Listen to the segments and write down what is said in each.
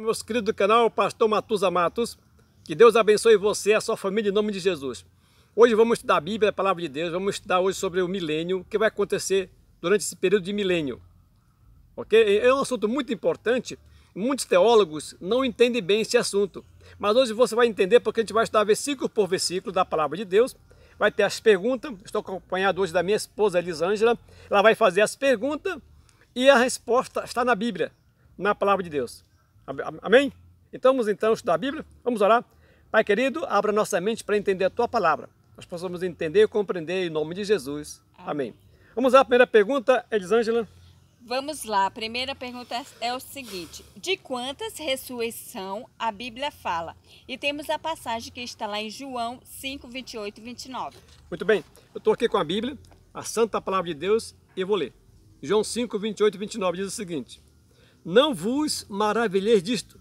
meus queridos do canal, pastor Matusa Matos. Que Deus abençoe você e a sua família em nome de Jesus. Hoje vamos estudar a Bíblia, a Palavra de Deus. Vamos estudar hoje sobre o milênio, o que vai acontecer durante esse período de milênio. Ok? É um assunto muito importante. Muitos teólogos não entendem bem esse assunto. Mas hoje você vai entender porque a gente vai estudar versículo por versículo da Palavra de Deus. Vai ter as perguntas. Estou acompanhado hoje da minha esposa Elisângela. Ela vai fazer as perguntas e a resposta está na Bíblia, na Palavra de Deus. Amém? Então vamos então estudar a Bíblia, vamos orar. Pai querido, abra nossa mente para entender a tua palavra. Nós possamos entender e compreender em nome de Jesus. Amém. Amém. Vamos lá, a primeira pergunta, Elisângela. Vamos lá, a primeira pergunta é, é o seguinte: de quantas ressurreição a Bíblia fala? E temos a passagem que está lá em João 5, 28 e 29. Muito bem, eu estou aqui com a Bíblia, a Santa Palavra de Deus, e eu vou ler. João 5, 28 e 29 diz o seguinte: não vos maravilheis disto,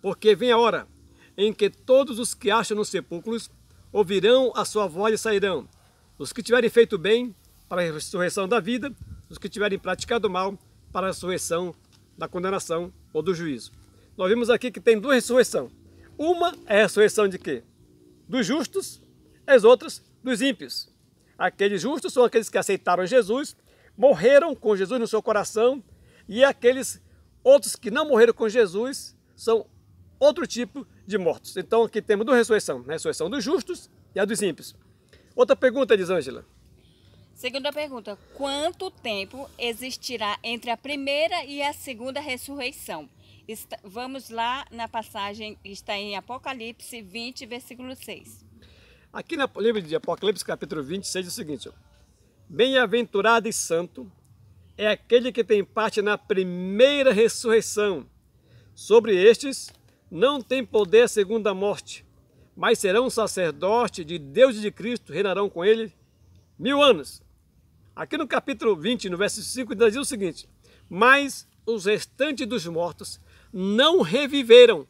porque vem a hora em que todos os que acham nos sepulcros ouvirão a sua voz e sairão. Os que tiverem feito bem para a ressurreição da vida, os que tiverem praticado mal para a ressurreição da condenação ou do juízo. Nós vimos aqui que tem duas ressurreições. Uma é a ressurreição de quê? Dos justos, as outras dos ímpios. Aqueles justos são aqueles que aceitaram Jesus, morreram com Jesus no seu coração, e aqueles Outros que não morreram com Jesus são outro tipo de mortos. Então aqui temos duas ressurreição, a né? ressurreição dos justos e a dos ímpios. Outra pergunta, Elisângela. Segunda pergunta, quanto tempo existirá entre a primeira e a segunda ressurreição? Está, vamos lá na passagem que está em Apocalipse 20, versículo 6. Aqui no livro de Apocalipse, capítulo 20, 6, o seguinte: Bem-aventurado e santo é aquele que tem parte na primeira ressurreição. Sobre estes não tem poder a segunda morte, mas serão sacerdote de Deus e de Cristo, reinarão com ele mil anos. Aqui no capítulo 20, no verso 5, diz o seguinte: Mas os restantes dos mortos não reviveram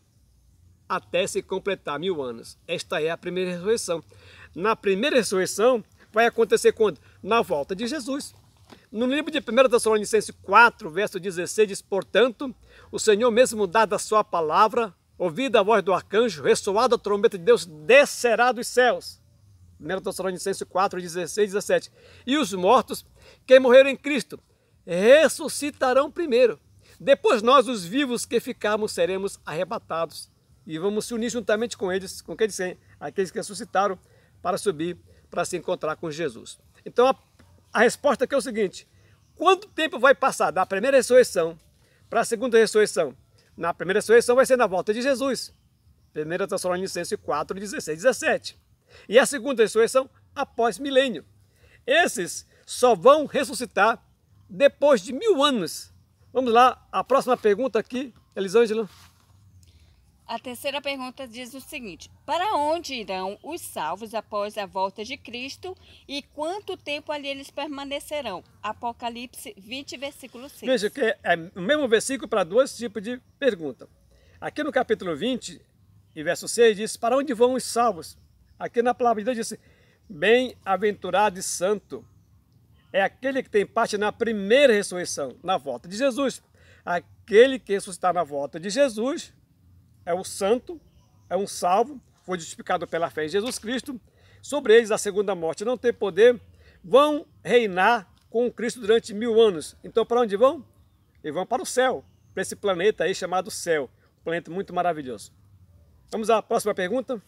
até se completar mil anos. Esta é a primeira ressurreição. Na primeira ressurreição, vai acontecer quando? Na volta de Jesus. No livro de 1 Tessalonicenses 4, verso 16, diz, Portanto, o Senhor mesmo dada a sua palavra, ouvida a voz do arcanjo, ressoada a trombeta de Deus, descerá dos céus. 1 Tessalonicenses 4, 16, 17. E os mortos, que morreram em Cristo, ressuscitarão primeiro. Depois nós, os vivos que ficarmos, seremos arrebatados. E vamos se unir juntamente com eles, com quem dizem, aqueles que ressuscitaram, para subir, para se encontrar com Jesus. Então, a a resposta aqui é o seguinte: quanto tempo vai passar da primeira ressurreição para a segunda ressurreição? Na primeira ressurreição vai ser na volta de Jesus. 1 Tessalonicenses 4, 16, 17. E a segunda ressurreição após milênio. Esses só vão ressuscitar depois de mil anos. Vamos lá, a próxima pergunta aqui, Elisângela. A terceira pergunta diz o seguinte: Para onde irão os salvos após a volta de Cristo e quanto tempo ali eles permanecerão? Apocalipse 20, versículo 6. Veja que é o mesmo versículo para dois tipos de pergunta. Aqui no capítulo 20, e verso 6, diz: Para onde vão os salvos? Aqui na palavra de Deus diz: Bem-aventurado e santo é aquele que tem parte na primeira ressurreição, na volta de Jesus. Aquele que ressuscitar na volta de Jesus é um santo, é um salvo, foi justificado pela fé em Jesus Cristo. Sobre eles a segunda morte não tem poder, vão reinar com Cristo durante mil anos. Então para onde vão? E vão para o céu, para esse planeta aí chamado céu, um planeta muito maravilhoso. Vamos à próxima pergunta?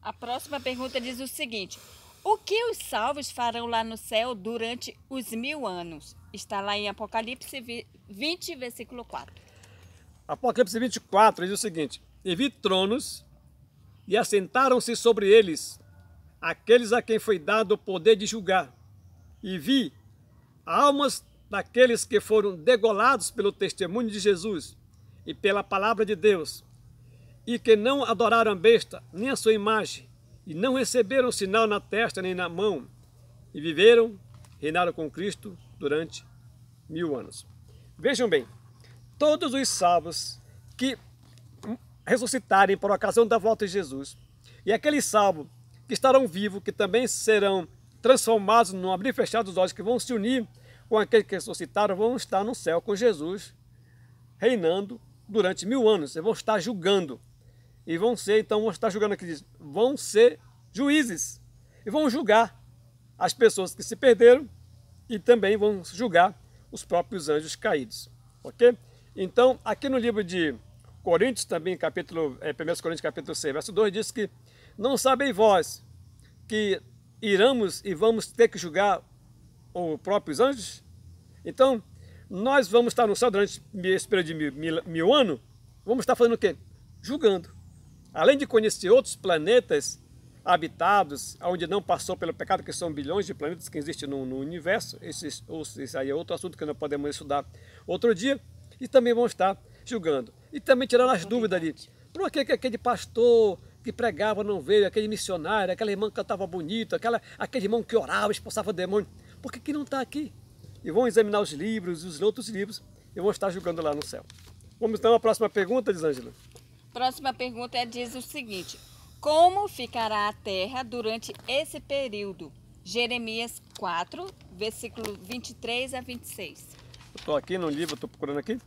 A próxima pergunta diz o seguinte: o que os salvos farão lá no céu durante os mil anos? Está lá em Apocalipse 20, versículo 4. Apocalipse 24 diz o seguinte: E vi tronos, e assentaram-se sobre eles aqueles a quem foi dado o poder de julgar. E vi almas daqueles que foram degolados pelo testemunho de Jesus e pela palavra de Deus, e que não adoraram a besta, nem a sua imagem, e não receberam sinal na testa nem na mão, e viveram, reinaram com Cristo durante mil anos. Vejam bem, todos os salvos que ressuscitarem por ocasião da volta de Jesus, e aqueles salvos que estarão vivos, que também serão transformados no abrir e fechar dos olhos, que vão se unir com aqueles que ressuscitaram, vão estar no céu com Jesus, reinando durante mil anos. e vão estar julgando. E vão ser, então, vão estar julgando aqui, vão ser juízes. E vão julgar as pessoas que se perderam e também vão julgar os próprios anjos caídos. Ok? Então, aqui no livro de Coríntios, também, capítulo, é, 1 Coríntios capítulo 6, verso 2, diz que não sabem vós que iramos e vamos ter que julgar os próprios anjos? Então, nós vamos estar no céu durante esse período de mil, mil, mil anos, vamos estar fazendo o quê? Julgando. Além de conhecer outros planetas habitados, onde não passou pelo pecado, que são bilhões de planetas que existem no, no universo, esse, esse aí é outro assunto que nós podemos estudar outro dia, e também vão estar julgando. E também tirando as é dúvidas ali. Por que aquele pastor que pregava não veio, aquele missionário, aquela irmã que cantava bonito, aquela, aquele irmão que orava, expulsava demônio. Por que, que não está aqui? E vão examinar os livros, os outros livros, e vão estar julgando lá no céu. Vamos então à próxima pergunta, Elisângela. Próxima pergunta é, diz o seguinte: Como ficará a terra durante esse período? Jeremias 4, versículo 23 a 26. Estou aqui no livro, estou procurando aqui.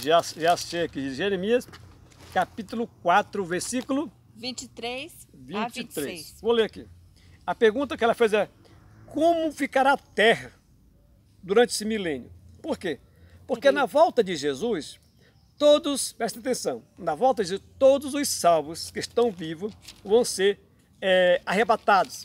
Já, já achei aqui, Jeremias, capítulo 4, versículo 23, 23 a 26. Vou ler aqui. A pergunta que ela fez é: como ficará a terra durante esse milênio? Por quê? Porque na volta de Jesus, todos, presta atenção, na volta de Jesus, todos os salvos que estão vivos vão ser é, arrebatados,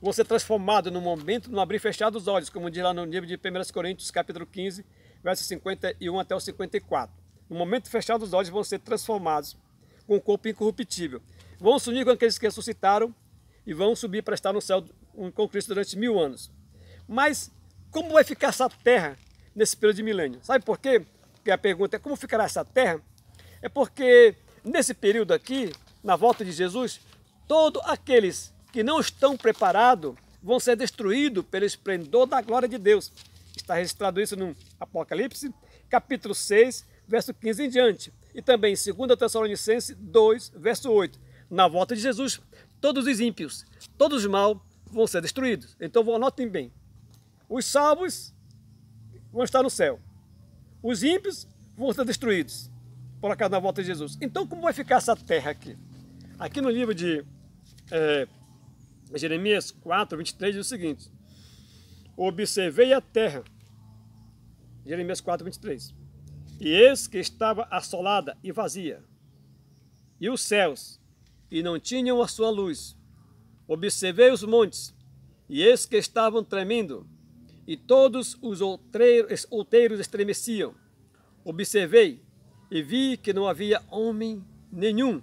vão ser transformados no momento, no abrir e fechar os olhos, como diz lá no livro de 1 Coríntios, capítulo 15, versos 51 até o 54. No momento fechado dos os olhos, vão ser transformados com o corpo incorruptível. Vão se unir com aqueles que ressuscitaram e vão subir para estar no céu com Cristo durante mil anos. Mas como vai ficar essa terra nesse período de milênio? Sabe por quê? Porque a pergunta é como ficará essa terra? É porque nesse período aqui, na volta de Jesus, todos aqueles que não estão preparados vão ser destruídos pelo esplendor da glória de Deus. Está registrado isso no Apocalipse, capítulo 6, verso 15 em diante. E também em 2 Tessalonicenses 2, verso 8. Na volta de Jesus, todos os ímpios, todos os maus vão ser destruídos. Então anotem bem. Os salvos vão estar no céu. Os ímpios vão ser destruídos por acaso na volta de Jesus. Então como vai ficar essa terra aqui? Aqui no livro de é, Jeremias 4, 23 diz o seguinte. Observei a terra Jeremias 4, 23. E eis que estava assolada e vazia, e os céus, e não tinham a sua luz. Observei os montes, e eis que estavam tremendo, e todos os outeiros estremeciam. Observei, e vi que não havia homem nenhum,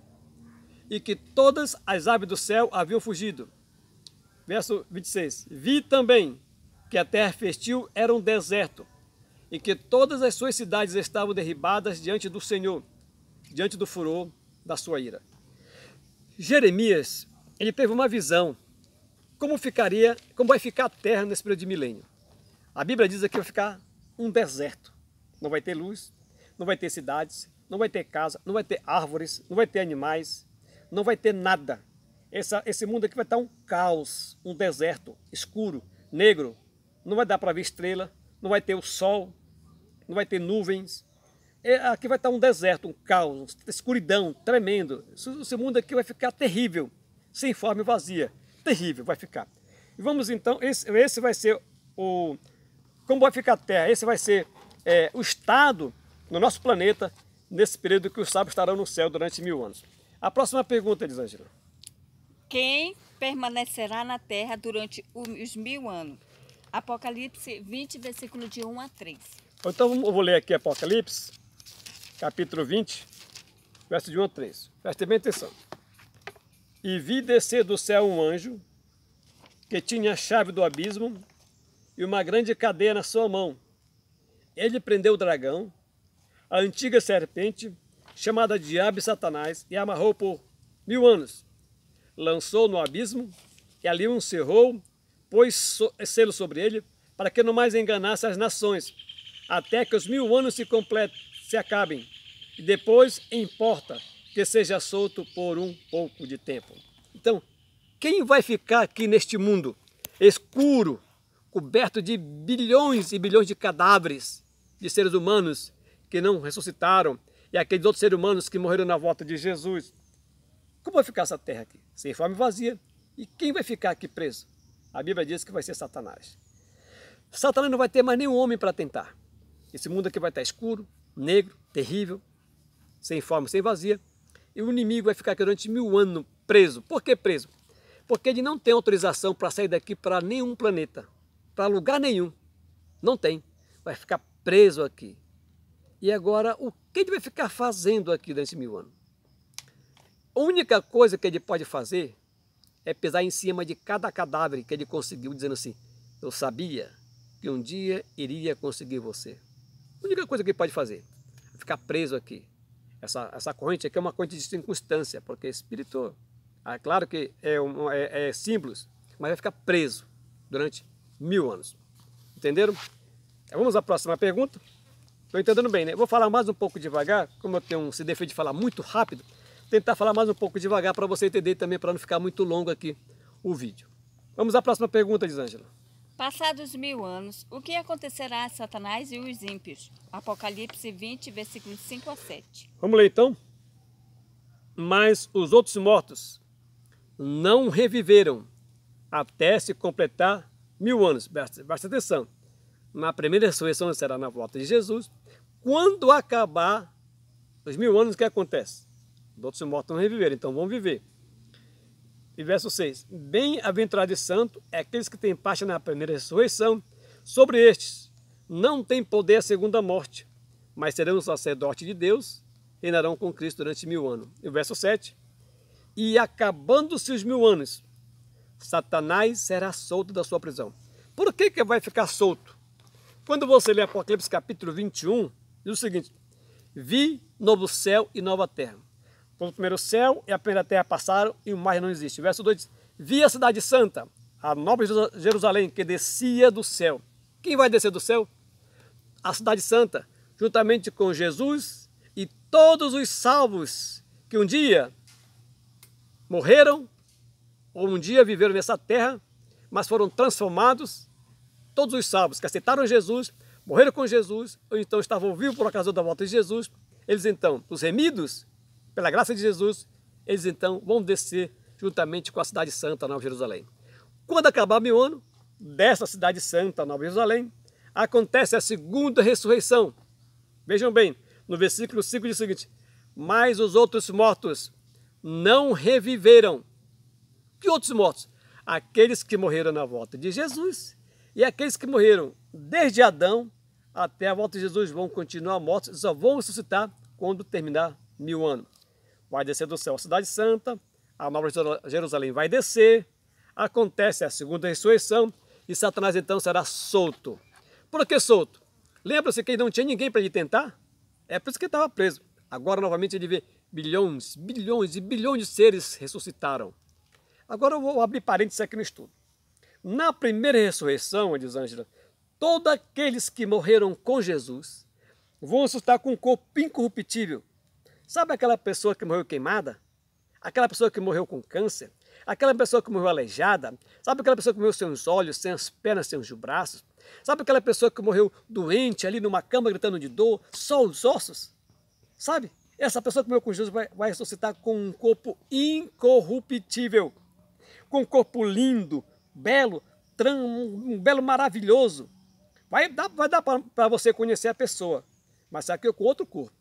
e que todas as aves do céu haviam fugido. Verso 26. Vi também que a terra festil era um deserto, em que todas as suas cidades estavam derribadas diante do Senhor, diante do furor da sua ira. Jeremias, ele teve uma visão como ficaria, como vai ficar a terra nesse período de milênio. A Bíblia diz que vai ficar um deserto. Não vai ter luz, não vai ter cidades, não vai ter casa, não vai ter árvores, não vai ter animais, não vai ter nada. Essa, esse mundo aqui vai estar um caos, um deserto escuro, negro. Não vai dar para ver estrela, não vai ter o sol, não vai ter nuvens. É, aqui vai estar um deserto, um caos, uma escuridão tremendo. Esse mundo aqui vai ficar terrível, sem forma e vazia. Terrível vai ficar. E vamos então, esse, esse vai ser o... Como vai ficar a Terra? Esse vai ser é, o estado no nosso planeta nesse período que os sábios estarão no céu durante mil anos. A próxima pergunta, Elisângela. Quem permanecerá na terra durante os mil anos? Apocalipse 20, versículo de 1 a 3. Então eu vou ler aqui Apocalipse, capítulo 20, verso de 1 a 3. Preste bem atenção. E vi descer do céu um anjo, que tinha a chave do abismo e uma grande cadeia na sua mão. Ele prendeu o dragão, a antiga serpente, chamada Diabo e Satanás, e amarrou por mil anos. Lançou no abismo e ali o encerrou, pôs selo sobre ele, para que não mais enganasse as nações até que os mil anos se completem, se acabem, e depois importa que seja solto por um pouco de tempo. Então, quem vai ficar aqui neste mundo escuro, coberto de bilhões e bilhões de cadáveres de seres humanos que não ressuscitaram e aqueles outros seres humanos que morreram na volta de Jesus? Como vai ficar essa terra aqui? Sem fome vazia. E quem vai ficar aqui preso? A Bíblia diz que vai ser Satanás. Satanás não vai ter mais nenhum homem para tentar. Esse mundo aqui vai estar escuro, negro, terrível, sem forma, sem vazia. E o inimigo vai ficar aqui durante mil anos preso. Por que preso? Porque ele não tem autorização para sair daqui para nenhum planeta, para lugar nenhum. Não tem. Vai ficar preso aqui. E agora, o que ele vai ficar fazendo aqui durante mil anos? A única coisa que ele pode fazer é pesar em cima de cada cadáver que ele conseguiu, dizendo assim: Eu sabia que um dia iria conseguir você. A única coisa que ele pode fazer é ficar preso aqui. Essa, essa corrente aqui é uma corrente de circunstância, porque espírito. Ah, é claro que é, um, é, é símbolos, mas vai ficar preso durante mil anos. Entenderam? Então, vamos à próxima pergunta. Estou entendendo bem, né? Vou falar mais um pouco devagar, como eu tenho um se defeito de falar muito rápido, tentar falar mais um pouco devagar para você entender também, para não ficar muito longo aqui o vídeo. Vamos à próxima pergunta, Ângela. Passados mil anos, o que acontecerá a Satanás e os ímpios? Apocalipse 20, versículos 5 a 7. Vamos ler então. Mas os outros mortos não reviveram até se completar mil anos. Basta, atenção. Na primeira ressurreição será na volta de Jesus. Quando acabar os mil anos, o que acontece? Os outros mortos não reviveram, então vão viver. E verso 6: Bem-aventurado e santo é aqueles que têm parte na primeira ressurreição. Sobre estes, não tem poder a segunda morte, mas serão sacerdote de Deus, reinarão com Cristo durante mil anos. E verso 7: E acabando-se os mil anos, Satanás será solto da sua prisão. Por que, que vai ficar solto? Quando você lê Apocalipse capítulo 21, diz o seguinte: Vi novo céu e nova terra o primeiro céu e a primeira terra passaram e o mar não existe. Verso 2 vi a cidade santa, a nobre Jerusalém, que descia do céu. Quem vai descer do céu? A cidade santa, juntamente com Jesus e todos os salvos que um dia morreram ou um dia viveram nessa terra, mas foram transformados, todos os salvos que aceitaram Jesus, morreram com Jesus, ou então estavam vivos por ocasião da volta de Jesus, eles então, os remidos, pela graça de Jesus, eles então vão descer juntamente com a cidade santa Nova Jerusalém. Quando acabar meu ano, dessa cidade santa Nova Jerusalém, acontece a segunda ressurreição. Vejam bem, no versículo 5 diz o seguinte: Mas os outros mortos não reviveram. Que outros mortos? Aqueles que morreram na volta de Jesus e aqueles que morreram desde Adão até a volta de Jesus vão continuar mortos, só vão ressuscitar quando terminar mil anos vai descer do céu a cidade santa, a nova Jerusalém vai descer, acontece a segunda ressurreição e Satanás então será solto. Por que solto? Lembra-se que ele não tinha ninguém para ele tentar? É por isso que ele estava preso. Agora novamente ele vê bilhões, bilhões e bilhões de seres ressuscitaram. Agora eu vou abrir parênteses aqui no estudo. Na primeira ressurreição, diz Ângela, todos aqueles que morreram com Jesus vão assustar com um corpo incorruptível, Sabe aquela pessoa que morreu queimada? Aquela pessoa que morreu com câncer? Aquela pessoa que morreu aleijada? Sabe aquela pessoa que morreu sem os olhos, sem as pernas, sem os braços? Sabe aquela pessoa que morreu doente ali numa cama gritando de dor, só os ossos? Sabe? Essa pessoa que morreu com Jesus vai, vai ressuscitar com um corpo incorruptível, com um corpo lindo, belo, um belo maravilhoso. Vai dar, vai dar para você conhecer a pessoa, mas será que eu é com outro corpo?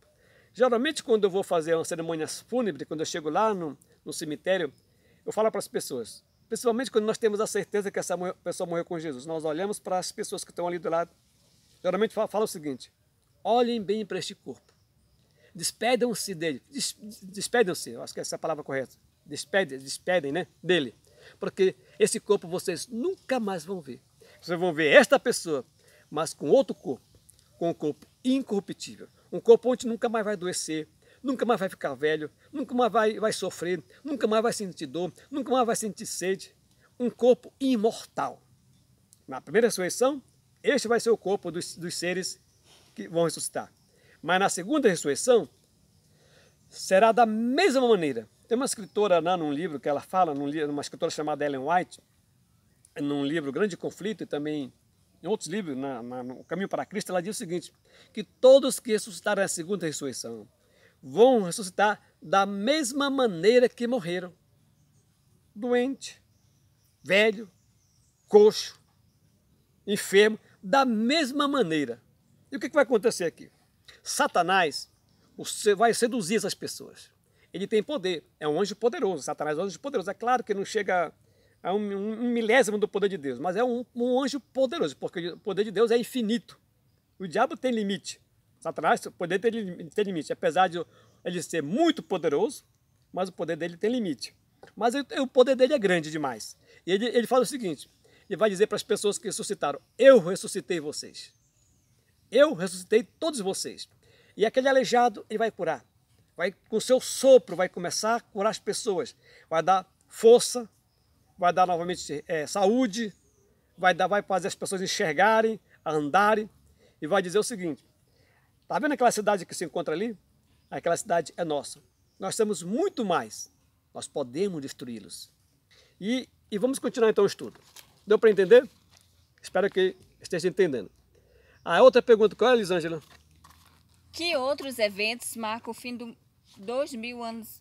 Geralmente, quando eu vou fazer uma cerimônia fúnebre, quando eu chego lá no, no cemitério, eu falo para as pessoas, principalmente quando nós temos a certeza que essa pessoa morreu com Jesus, nós olhamos para as pessoas que estão ali do lado, geralmente falo o seguinte, olhem bem para este corpo, despedam-se dele, Des, despedam-se, acho que essa é a palavra correta, despedem, despedem né, dele, porque esse corpo vocês nunca mais vão ver. Vocês vão ver esta pessoa, mas com outro corpo, com um corpo incorruptível. Um corpo onde nunca mais vai adoecer, nunca mais vai ficar velho, nunca mais vai, vai sofrer, nunca mais vai sentir dor, nunca mais vai sentir sede. Um corpo imortal. Na primeira ressurreição, este vai ser o corpo dos, dos seres que vão ressuscitar. Mas na segunda ressurreição, será da mesma maneira. Tem uma escritora lá né, num livro que ela fala, numa uma escritora chamada Ellen White, num livro Grande Conflito e também em outros livros, na, na, no Caminho para Cristo, ela diz o seguinte, que todos que ressuscitaram na segunda ressurreição vão ressuscitar da mesma maneira que morreram. Doente, velho, coxo, enfermo, da mesma maneira. E o que, que vai acontecer aqui? Satanás vai seduzir essas pessoas. Ele tem poder, é um anjo poderoso. Satanás é um anjo poderoso. É claro que não chega é um, um, milésimo do poder de Deus, mas é um, um, anjo poderoso, porque o poder de Deus é infinito. O diabo tem limite. Satanás, o poder dele tem limite. Apesar de ele ser muito poderoso, mas o poder dele tem limite. Mas ele, o poder dele é grande demais. E ele, ele fala o seguinte: ele vai dizer para as pessoas que ressuscitaram: Eu ressuscitei vocês. Eu ressuscitei todos vocês. E aquele aleijado, ele vai curar. Vai, com seu sopro, vai começar a curar as pessoas. Vai dar força, vai dar novamente é, saúde, vai, dar, vai fazer as pessoas enxergarem, andarem, e vai dizer o seguinte, tá vendo aquela cidade que se encontra ali? Aquela cidade é nossa. Nós temos muito mais, nós podemos destruí-los. E, e vamos continuar então o estudo. Deu para entender? Espero que esteja entendendo. A outra pergunta, qual é, Elisângela? Que outros eventos marcam o fim dos dois mil anos.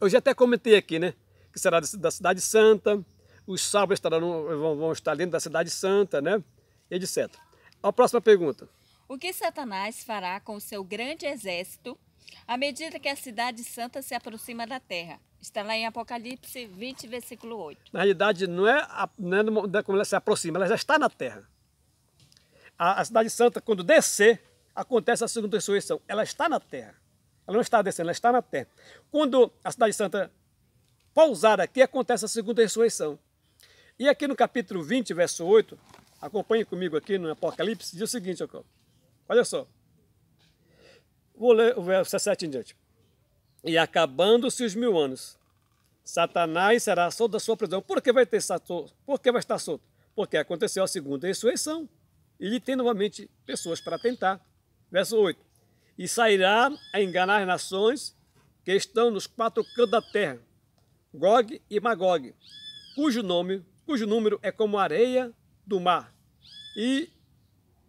Eu já até comentei aqui, né? que será da cidade santa, os salvos estarão, vão, vão estar dentro da cidade santa, né? e etc. A próxima pergunta. O que Satanás fará com o seu grande exército à medida que a cidade santa se aproxima da terra? Está lá em Apocalipse 20, versículo 8. Na realidade, não é, a, é não é como ela se aproxima, ela já está na terra. A, a cidade santa, quando descer, acontece a segunda ressurreição. Ela está na terra. Ela não está descendo, ela está na terra. Quando a cidade santa pousar aqui, acontece a segunda ressurreição. E aqui no capítulo 20, verso 8, acompanhe comigo aqui no Apocalipse, diz o seguinte, olha só. Vou ler o verso 17 em diante. E acabando-se os mil anos, Satanás será solto da sua prisão. Por que vai, ter, por que vai estar solto? Porque aconteceu a segunda ressurreição. E ele tem novamente pessoas para tentar. Verso 8. E sairá a enganar as nações que estão nos quatro cantos da terra Gog e Magog, cujo nome, cujo número é como a areia do mar, e,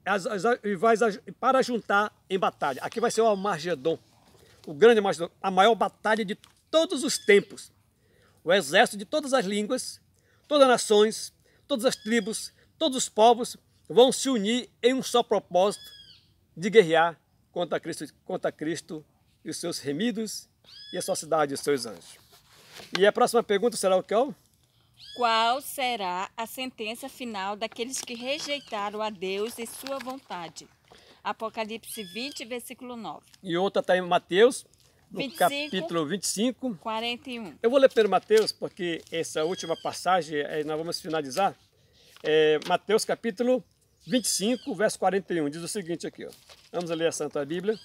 as, as, vai para juntar em batalha. Aqui vai ser o Armagedon, o grande Armagedon, a maior batalha de todos os tempos. O exército de todas as línguas, todas as nações, todas as tribos, todos os povos vão se unir em um só propósito de guerrear contra Cristo, contra Cristo e os seus remidos e a sua cidade e os seus anjos. E a próxima pergunta será o que? Qual será a sentença final daqueles que rejeitaram a Deus e sua vontade? Apocalipse 20, versículo 9. E outra está em Mateus, no 25, capítulo 25, 41. Eu vou ler pelo Mateus, porque essa última passagem eh, nós vamos finalizar. É Mateus capítulo 25, verso 41. Diz o seguinte aqui, ó. Vamos ler a Santa Bíblia.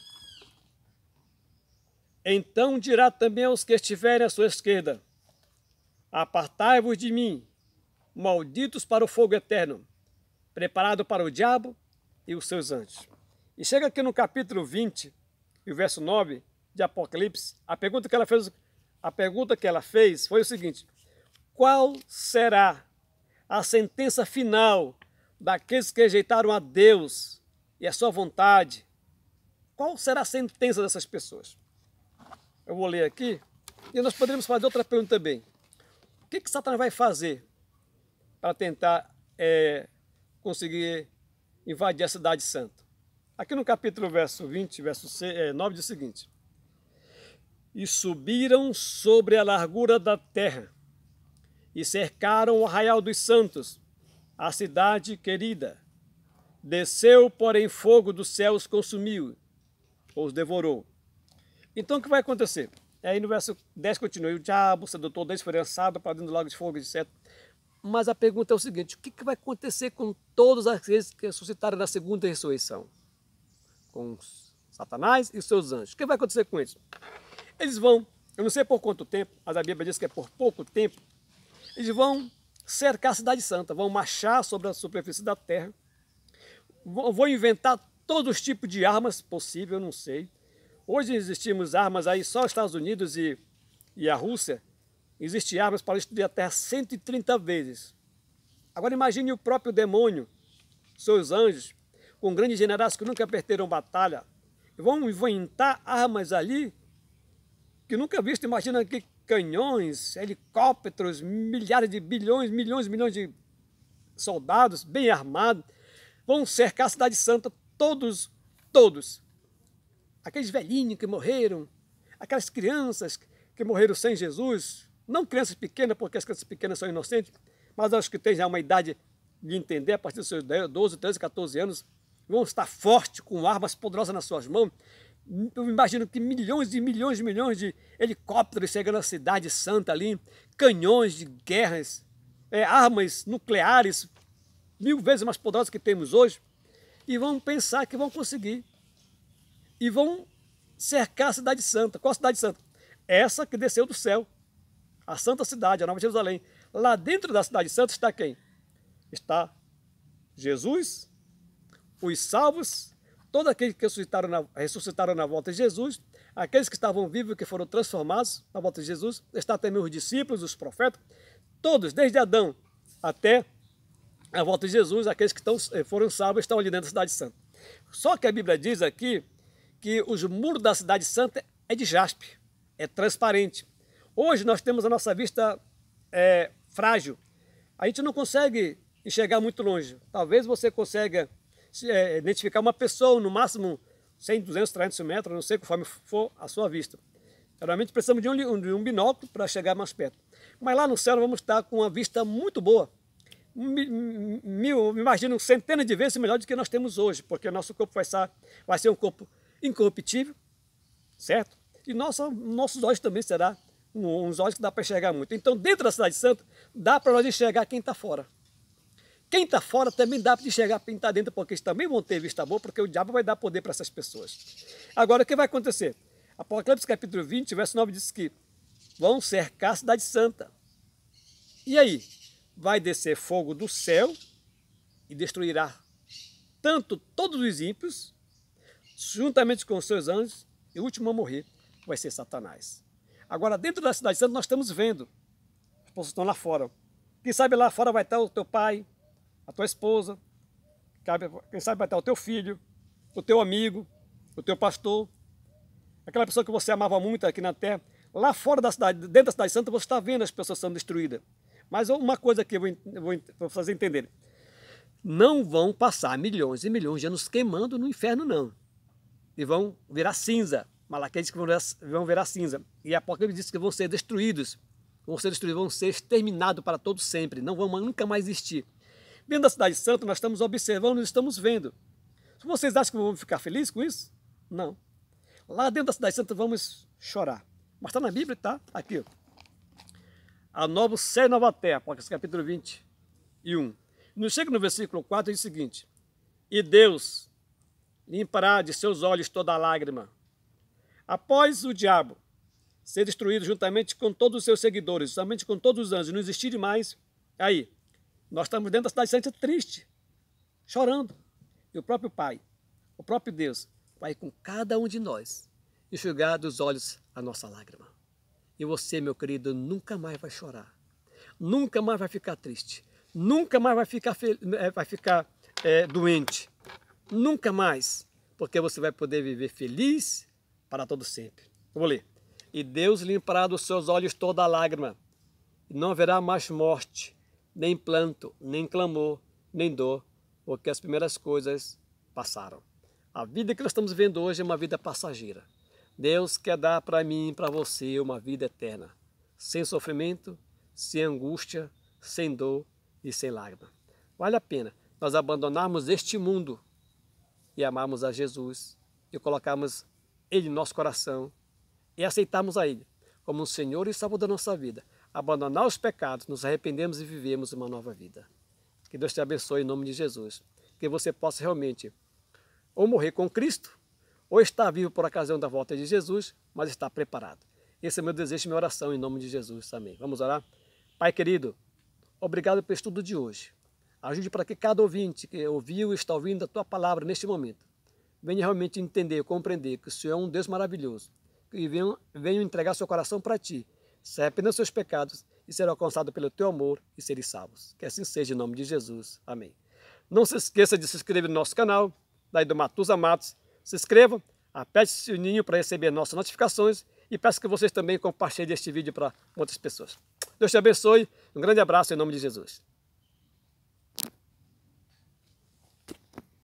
Então dirá também aos que estiverem à sua esquerda: Apartai-vos de mim, malditos para o fogo eterno, preparado para o diabo e os seus anjos. E chega aqui no capítulo 20, e o verso 9 de Apocalipse, a pergunta que ela fez, a pergunta que ela fez foi o seguinte: Qual será a sentença final daqueles que rejeitaram a Deus e a sua vontade? Qual será a sentença dessas pessoas? eu vou ler aqui, e nós poderíamos fazer outra pergunta também. O que, que Satanás vai fazer para tentar é, conseguir invadir a cidade santa? Aqui no capítulo verso 20, verso 9 é, diz o seguinte. E subiram sobre a largura da terra, e cercaram o arraial dos santos, a cidade querida. Desceu, porém, fogo dos céus consumiu, os devorou. Então o que vai acontecer? Aí no verso 10 continua, o diabo, sedutor da para dentro do lago de fogo, etc. Mas a pergunta é o seguinte, o que, que vai acontecer com todos aqueles que ressuscitaram na segunda ressurreição? Com Satanás e os seus anjos. O que vai acontecer com eles? Eles vão, eu não sei por quanto tempo, mas a Bíblia diz que é por pouco tempo, eles vão cercar a cidade santa, vão marchar sobre a superfície da terra, vão inventar todos os tipos de armas possíveis, eu não sei, Hoje existimos armas aí, só os Estados Unidos e, e a Rússia, existem armas para destruir a Terra 130 vezes. Agora imagine o próprio demônio, seus anjos, com grandes generais que nunca perderam batalha, vão inventar armas ali que nunca visto. Imagina que canhões, helicópteros, milhares de bilhões, milhões e milhões de soldados bem armados vão cercar a Cidade Santa, todos, todos aqueles velhinhos que morreram, aquelas crianças que morreram sem Jesus, não crianças pequenas, porque as crianças pequenas são inocentes, mas as que têm já uma idade de entender, a partir dos seus 10, 12, 13, 14 anos, vão estar fortes, com armas poderosas nas suas mãos. Eu imagino que milhões e milhões e milhões de helicópteros chegando à cidade santa ali, canhões de guerras, é, armas nucleares, mil vezes mais poderosas que temos hoje, e vão pensar que vão conseguir e vão cercar a cidade santa. Qual a cidade santa? Essa que desceu do céu, a santa cidade, a Nova Jerusalém. Lá dentro da cidade santa está quem? Está Jesus, os salvos, todos aqueles que ressuscitaram na, ressuscitaram na volta de Jesus, aqueles que estavam vivos, que foram transformados na volta de Jesus, está também os discípulos, os profetas, todos, desde Adão até a volta de Jesus, aqueles que estão, eh, foram salvos estão ali dentro da cidade santa. Só que a Bíblia diz aqui que os muros da cidade santa é de jaspe, é transparente. Hoje nós temos a nossa vista é, frágil. A gente não consegue enxergar muito longe. Talvez você consiga é, identificar uma pessoa, no máximo 100, 200, 300 metros, não sei conforme for a sua vista. Geralmente precisamos de um, de um binóculo para chegar mais perto. Mas lá no céu vamos estar com uma vista muito boa. Mil, imagino centenas de vezes melhor do que nós temos hoje, porque o nosso corpo vai, estar, vai ser um corpo incorruptível, certo? E nossa, nossos olhos também será um, uns olhos que dá para enxergar muito. Então, dentro da cidade santa, dá para nós enxergar quem está fora. Quem está fora também dá para enxergar quem está dentro, porque eles também vão ter vista boa, porque o diabo vai dar poder para essas pessoas. Agora, o que vai acontecer? Apocalipse capítulo 20, verso 9 diz que vão cercar a cidade santa. E aí? Vai descer fogo do céu e destruirá tanto todos os ímpios juntamente com os seus anjos, e o último a morrer vai ser Satanás. Agora, dentro da cidade santa, nós estamos vendo. As pessoas estão lá fora. Quem sabe lá fora vai estar o teu pai, a tua esposa, quem sabe vai estar o teu filho, o teu amigo, o teu pastor, aquela pessoa que você amava muito aqui na terra. Lá fora da cidade, dentro da cidade santa, você está vendo as pessoas sendo destruídas. Mas uma coisa que eu vou, vou fazer entender. Não vão passar milhões e milhões de anos queimando no inferno, não e vão virar cinza. Malaquias diz que vão virar, vão virar cinza. E Apocalipse diz que vão ser destruídos. Vão ser destruídos, vão ser exterminados para todo sempre. Não vão nunca mais existir. Dentro da cidade santa, nós estamos observando, nós estamos vendo. Vocês acham que vamos ficar felizes com isso? Não. Lá dentro da cidade santa vamos chorar. Mas está na Bíblia, tá? Aqui, ó. A nova céu e nova terra, Apocalipse capítulo 21. Não chega no versículo 4 e diz o seguinte: E Deus limpará de seus olhos toda lágrima. Após o diabo ser destruído juntamente com todos os seus seguidores, juntamente com todos os anjos, não existir mais, aí, nós estamos dentro da cidade santa triste, chorando. E o próprio Pai, o próprio Deus, vai com cada um de nós enxugar dos olhos a nossa lágrima. E você, meu querido, nunca mais vai chorar, nunca mais vai ficar triste, nunca mais vai ficar, eh, vai ficar é, doente, nunca mais, porque você vai poder viver feliz para todo sempre. Vamos ler. E Deus limpará dos seus olhos toda lágrima, e não haverá mais morte, nem planto, nem clamor, nem dor, porque as primeiras coisas passaram. A vida que nós estamos vivendo hoje é uma vida passageira. Deus quer dar para mim e para você uma vida eterna, sem sofrimento, sem angústia, sem dor e sem lágrima. Vale a pena nós abandonarmos este mundo e amarmos a Jesus e colocarmos Ele no nosso coração e aceitarmos a Ele como um Senhor e Salvador da nossa vida, abandonar os pecados, nos arrependemos e vivemos uma nova vida. Que Deus te abençoe em nome de Jesus. Que você possa realmente ou morrer com Cristo, ou estar vivo por ocasião da volta de Jesus, mas estar preparado. Esse é meu desejo e minha oração em nome de Jesus. Amém. Vamos orar? Pai querido, obrigado pelo estudo de hoje. Ajude para que cada ouvinte que ouviu e está ouvindo a tua palavra neste momento venha realmente entender, compreender que o Senhor é um Deus maravilhoso e venha entregar seu coração para ti. Se arrependam seus pecados e ser alcançado pelo teu amor e serem salvos. Que assim seja em nome de Jesus. Amém. Não se esqueça de se inscrever no nosso canal, daí do Matusa Matos. Se inscreva, aperte o sininho para receber nossas notificações e peço que vocês também compartilhem este vídeo para outras pessoas. Deus te abençoe, um grande abraço em nome de Jesus.